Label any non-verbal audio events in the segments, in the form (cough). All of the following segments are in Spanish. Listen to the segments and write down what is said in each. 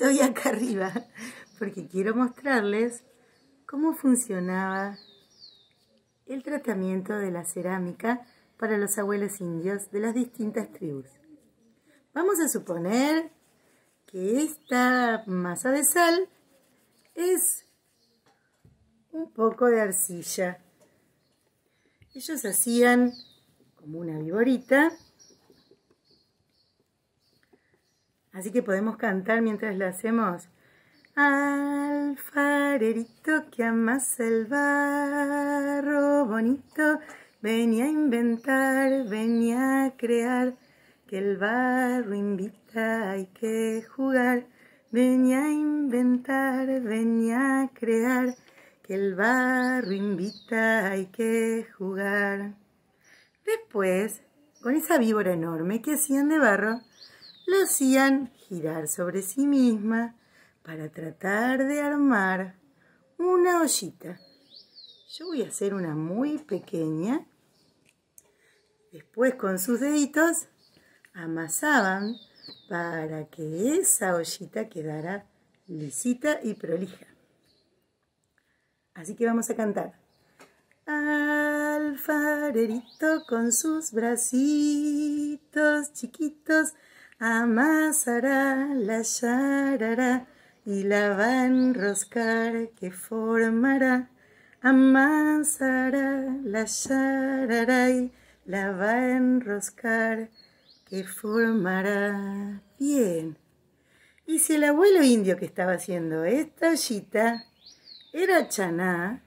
estoy acá arriba porque quiero mostrarles cómo funcionaba el tratamiento de la cerámica para los abuelos indios de las distintas tribus. Vamos a suponer que esta masa de sal es un poco de arcilla. Ellos hacían como una viborita Así que podemos cantar mientras lo hacemos. Alfarerito que amas el barro bonito, venía a inventar, venía a crear, que el barro invita, hay que jugar. Venía a inventar, venía a crear, que el barro invita, hay que jugar. Después, con esa víbora enorme que hacían de barro, lo hacían girar sobre sí misma para tratar de armar una ollita. Yo voy a hacer una muy pequeña. Después con sus deditos amasaban para que esa ollita quedara lisita y prolija. Así que vamos a cantar. Alfarerito con sus bracitos chiquitos amasará, la yarará y la va a enroscar que formará. Amasará, la yarará y la va a enroscar que formará. Bien. Y si el abuelo indio que estaba haciendo esta ollita era chaná,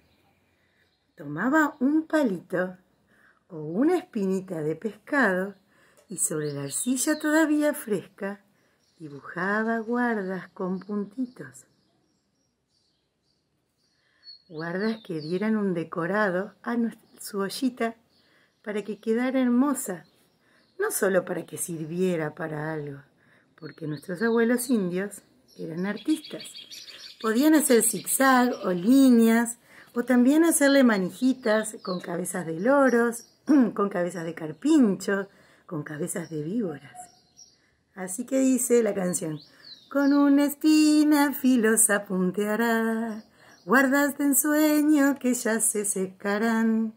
tomaba un palito o una espinita de pescado y sobre la arcilla todavía fresca dibujaba guardas con puntitos. Guardas que dieran un decorado a su ollita para que quedara hermosa, no solo para que sirviera para algo, porque nuestros abuelos indios eran artistas. Podían hacer zigzag o líneas, o también hacerle manijitas con cabezas de loros, (clears throat) con cabezas de carpincho, con cabezas de víboras. Así que dice la canción, con una espina filosa punteará, guardaste en sueño que ya se secarán.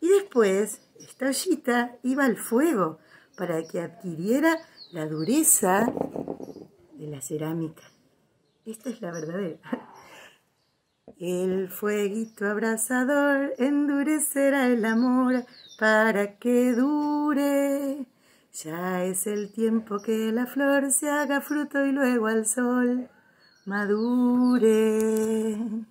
Y después, esta ollita iba al fuego para que adquiriera la dureza de la cerámica. Esta es la verdadera. El fueguito abrazador endurecerá el amor para que dure. Ya es el tiempo que la flor se haga fruto y luego al sol madure.